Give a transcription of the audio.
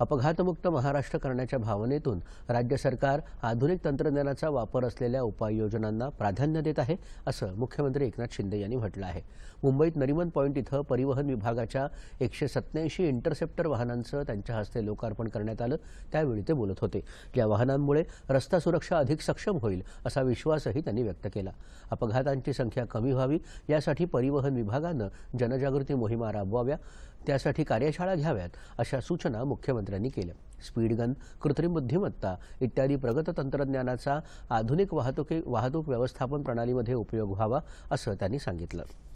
अपघातमुक्त महाराष्ट्र करण्याच्या भावनेतून राज्य सरकार आधुनिक तंत्रज्ञानाचा वापर असलेल्या उपाययोजनांना प्राधान्य देत आहे असं मुख्यमंत्री एकनाथ शिंदे यांनी म्हटलं आहे मुंबईत नरिमन पॉईंट इथं परिवहन विभागाच्या एकशे सत्याऐंशी इंटरसेप्टर वाहनांचं त्यांच्या हस्ते लोकार्पण करण्यात आलं त्यावेळी ते बोलत होते या वाहनांमुळे रस्ता सुरक्षा अधिक सक्षम होईल असा विश्वासही त्यांनी व्यक्त केला अपघातांची संख्या कमी व्हावी यासाठी परिवहन विभागानं जनजागृती मोहिमा राबवाव्या त्यासाठी कार्यशाळा घ्याव्यात अशा सूचना मुख्यमंत्री मंत्र्यांनी केलं स्पीडगन कृत्रिम बुद्धिमत्ता इत्यादी प्रगत तंत्रज्ञानाचा आधुनिक वाहतुकी वाहतूक व्यवस्थापन प्रणालीमध्ये उपयोग व्हावा असं त्यांनी सांगितलं